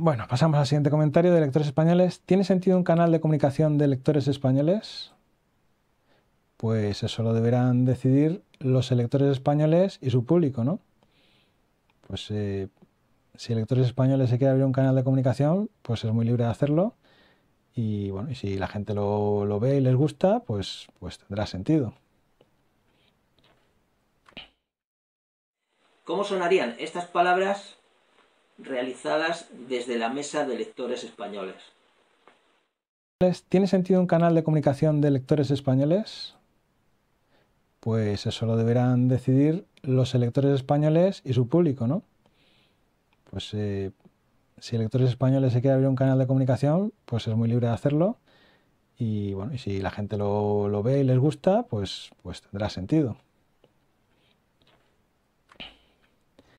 Bueno, pasamos al siguiente comentario de lectores españoles. ¿Tiene sentido un canal de comunicación de lectores españoles? Pues eso lo deberán decidir los electores españoles y su público, ¿no? Pues eh, si electores españoles se quiere abrir un canal de comunicación, pues es muy libre de hacerlo. Y bueno, y si la gente lo, lo ve y les gusta, pues, pues tendrá sentido. ¿Cómo sonarían estas palabras realizadas desde la Mesa de Lectores Españoles. ¿Tiene sentido un canal de comunicación de lectores españoles? Pues eso lo deberán decidir los electores españoles y su público, ¿no? Pues eh, si lectores españoles se quiere abrir un canal de comunicación, pues es muy libre de hacerlo. Y bueno, y si la gente lo, lo ve y les gusta, pues, pues tendrá sentido.